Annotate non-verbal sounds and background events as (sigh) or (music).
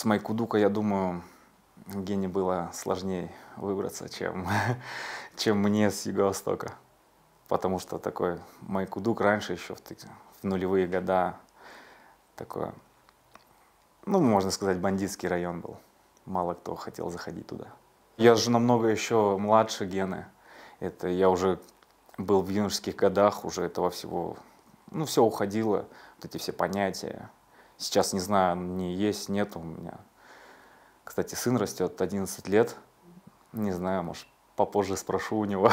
С Майкудука, я думаю, Гене было сложнее выбраться, чем, (laughs) чем мне с Юго-Востока. Потому что такой Майкудук раньше еще в, в нулевые года такой, ну, можно сказать, бандитский район был. Мало кто хотел заходить туда. Я же намного еще младше Гены. Это я уже был в юношеских годах, уже этого всего, ну, все уходило, вот эти все понятия, Сейчас не знаю, не есть, нет у меня. Кстати, сын растет 11 лет. Не знаю, может, попозже спрошу у него.